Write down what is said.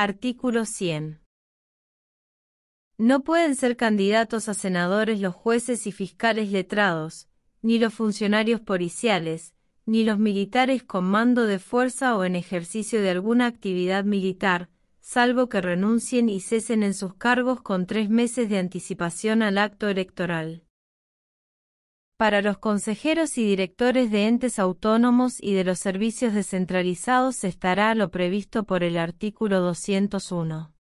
Artículo 100. No pueden ser candidatos a senadores los jueces y fiscales letrados, ni los funcionarios policiales, ni los militares con mando de fuerza o en ejercicio de alguna actividad militar, salvo que renuncien y cesen en sus cargos con tres meses de anticipación al acto electoral para los consejeros y directores de entes autónomos y de los servicios descentralizados estará lo previsto por el artículo 201.